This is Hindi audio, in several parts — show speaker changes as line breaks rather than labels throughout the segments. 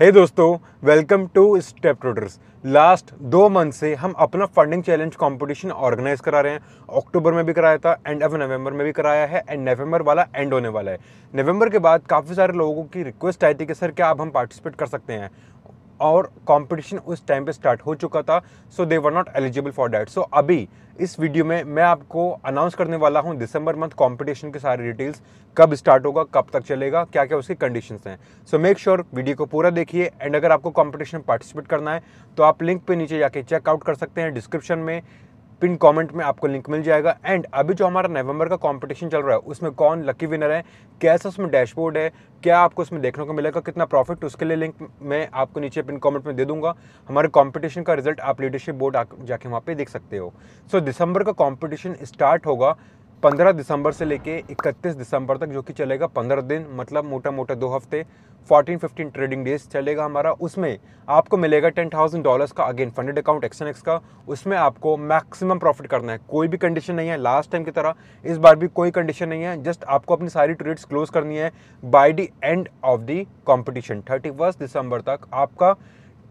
हे hey दोस्तों welcome to step traders last दो मंथ से हम अपना फंडिंग चैलेंज कंपटीशन ऑर्गेनाइज करा रहे हैं अक्टूबर में भी कराया था एंड अब नवंबर में भी कराया है एंड नवंबर वाला एंड होने वाला है नवंबर के बाद काफ़ी सारे लोगों की रिक्वेस्ट आई थी कि सर क्या आप हम पार्टिसिपेट कर सकते हैं और कंपटीशन उस टाइम पे स्टार्ट हो चुका था so they were not eligible for that सो अभी इस वीडियो में मैं आपको अनाउंस करने वाला हूँ दिसंबर मंथ कंपटीशन के सारे डिटेल्स कब स्टार्ट होगा कब तक चलेगा क्या क्या उसकी कंडीशंस हैं सो मेक श्योर वीडियो को पूरा देखिए एंड अगर आपको कॉम्पिटिशन पार्टिसिपेट करना है तो आप लिंक पर नीचे जाके चेकआउट कर सकते हैं डिस्क्रिप्शन में पिन कमेंट में आपको लिंक मिल जाएगा एंड अभी जो हमारा नवंबर का कंपटीशन चल रहा है उसमें कौन लकी विनर है कैसा उसमें डैशबोर्ड है क्या आपको उसमें देखने को मिलेगा कितना प्रॉफिट उसके लिए लिंक मैं आपको नीचे पिन कमेंट में दे दूंगा हमारे कंपटीशन का रिजल्ट आप लीडरशिप बोर्ड जाके वहाँ पे देख सकते हो सो so, दिसंबर का कॉम्पिटिशन स्टार्ट होगा 15 दिसंबर से लेके 31 दिसंबर तक जो कि चलेगा 15 दिन मतलब मोटा मोटा दो हफ्ते 14 15 ट्रेडिंग डेज चलेगा हमारा उसमें आपको मिलेगा टेन थाउजेंड डॉलर्स का अगेन फंडेड अकाउंट एक्सन एक्स का उसमें आपको मैक्सिमम प्रॉफिट करना है कोई भी कंडीशन नहीं है लास्ट टाइम की तरह इस बार भी कोई कंडीशन नहीं है जस्ट आपको अपनी सारी ट्रेड्स क्लोज करनी है by the end of the competition thirty December तक आपका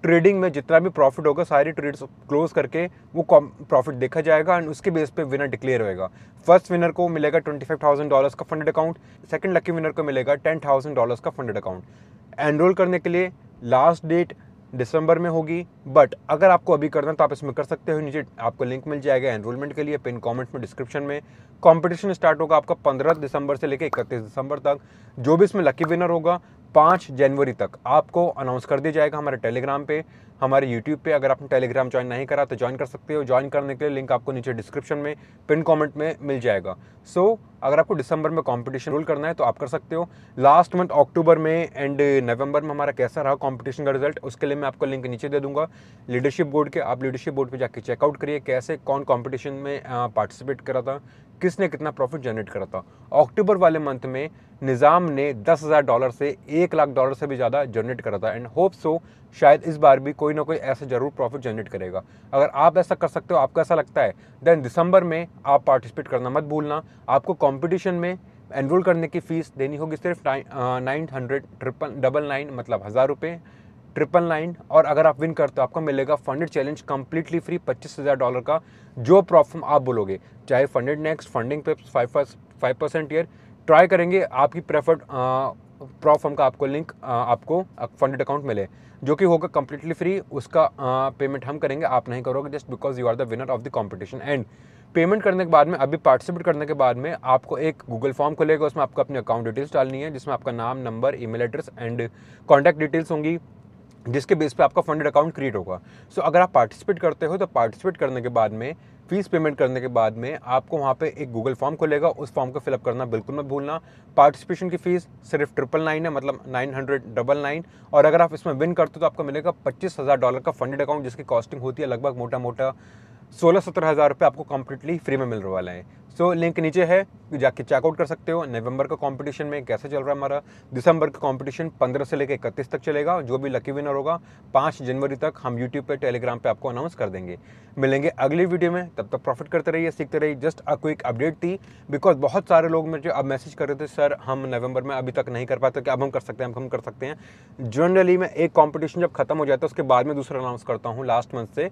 ट्रेडिंग में जितना भी प्रॉफिट होगा सारी ट्रेड्स क्लोज करके वो प्रॉफिट देखा जाएगा एंड उसके बेस पे विनर डिक्लेयर होएगा फर्स्ट विनर को मिलेगा ट्वेंटी फाइव थाउजेंड डॉलर्स का funded account second lucky winner को मिलेगा टेन थाउजेंड डॉलर्स का फंडेड अकाउंट एनरोल करने के लिए लास्ट डेट दिसंबर में होगी बट अगर आपको अभी करना है तो आप इसमें कर सकते हो नीचे आपको लिंक मिल जाएगा एनरोलमेंट के लिए पिन कमेंट में डिस्क्रिप्शन में कंपटीशन स्टार्ट होगा आपका 15 दिसंबर से लेकर 31 दिसंबर तक जो भी इसमें लकी विनर होगा पाँच जनवरी तक आपको अनाउंस कर दिया जाएगा हमारे टेलीग्राम पे हमारे यूट्यूब पे अगर आपने टेलीग्राम ज्वाइन नहीं करा तो ज्वाइन कर सकते हो ज्वाइन करने के लिए लिंक आपको नीचे डिस्क्रिप्शन में पिन कमेंट में मिल जाएगा सो so, अगर आपको दिसंबर में कंपटीशन रोल करना है तो आप कर सकते हो लास्ट मंथ अक्टूबर में एंड नवंबर में हमारा कैसा रहा कॉम्पिटिशन का रिजल्ट उसके लिए मैं आपको लिंक नीचे दे दूंगा लीडरशिप बोर्ड के आप लीडरशिप बोर्ड पर जाकर चेकआउट करिए कैसे कौन कॉम्पिटिशन में पार्टिसिपेट करा था किसने कितना प्रॉफिट जनरेट करा था अक्टूबर वाले मंथ में निज़ाम ने दस हज़ार डॉलर से एक लाख डॉलर से भी ज़्यादा जनरेट करा था एंड होप सो शायद इस बार भी कोई ना कोई ऐसा ज़रूर प्रॉफिट जनरेट करेगा अगर आप ऐसा कर सकते हो आपको ऐसा लगता है देन दिसंबर में आप पार्टिसिपेट करना मत भूलना आपको कॉम्पिटिशन में एनरोल करने की फ़ीस देनी होगी सिर्फ nine hundred triple double nine मतलब हज़ार रुपये ट्रिपल नाइन और अगर आप विन करते हो आपको मिलेगा फंडेड चैलेंज कम्प्लीटली फ्री पच्चीस हज़ार डॉलर का जो प्रॉफर्म आप बोलोगे चाहे फंडेड नेक्स्ट फंडिंग पे five five percent year try करेंगे आपकी प्रेफर्ड प्रॉफर्म का आपको लिंक आ, आपको फंडेड अकाउंट मिले जो कि होगा कम्प्लीटली फ्री उसका आ, पेमेंट हम करेंगे आप नहीं करोगे just because you are the winner of the competition and payment करने के बाद में अभी पार्टिसिपेट करने के बाद में आपको एक गूगल फॉर्म खुलेगा उसमें आपको अपने अकाउंट डिटेल्स डालनी है जिसमें आपका नाम number email address and contact details होंगी जिसके बेस पे आपका फंडेड अकाउंट क्रिएट होगा सो so, अगर आप पार्टिसिपेट करते हो तो पार्टिसिपेट करने के बाद में फीस पेमेंट करने के बाद में आपको वहाँ पे एक गूगल फॉर्म खुलेगा उस फॉर्म को फिलअप करना बिल्कुल मत भूलना पार्टिसिपेशन की फ़ीस सिर्फ ट्रिपल नाइन है मतलब नाइन हंड्रेड डबल नाइन और अगर आप इसमें विन करते हो तो आपको मिलेगा पच्चीस हज़ार डॉलर का फंडेड अकाउंट जिसकी कॉस्टिंग होती है लगभग मोटा मोटा सोलह सत्रह हज़ार रुपये आपको कंप्लीटली फ्री में मिल वाला है सो लिंक नीचे है जाके चेकआउट कर सकते हो नवंबर का कंपटीशन में कैसे चल रहा है हमारा दिसंबर का कंपटीशन 15 से लेकर इकतीस तक चलेगा जो भी लकी विनर होगा 5 जनवरी तक हम यूट्यूब पे टेलीग्राम पे आपको अनाउंस कर देंगे मिलेंगे अगली वीडियो में तब तक प्रॉफिट करते रहिए सीखते रहिए जस्ट अ क्विक अपडेट थी बिकॉज बहुत सारे लोग मुझे अब मैसेज कर रहे थे सर हम नवंबर में अभी तक नहीं कर पाते तो कि अब हम कर सकते हैं हम कर सकते हैं जनरली मैं एक कॉम्पिटिशन जब खत्म हो जाता है उसके बाद में दूसरा अनाउंस करता हूँ लास्ट मंथ से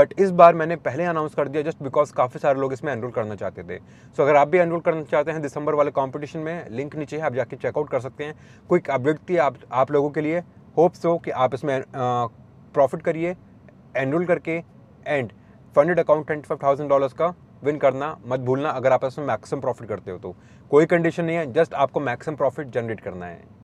बट इस बार मैंने पहले अनाउंस कर दिया जस्ट बिकॉज काफ़ी सारे लोग इसमें एनरोल करना चाहते थे सो अगर आप भी एनरोल करना चाहते हैं दिसंबर वाले कॉम्पिटिशन में लिंक नीचे है आप जाके चेकआउट कर सकते हैं क्विक अपडेट थी आप आप लोगों के लिए होप्स हो कि आप इसमें प्रॉफिट करिए एनरोल करके and funded account twenty five thousand dollars का विन करना मत भूलना अगर आप इसमें मैक्सिमम प्रॉफिट करते हो तो कोई कंडीशन नहीं है जस्ट आपको मैक्सिमम प्रॉफिट जनरेट करना है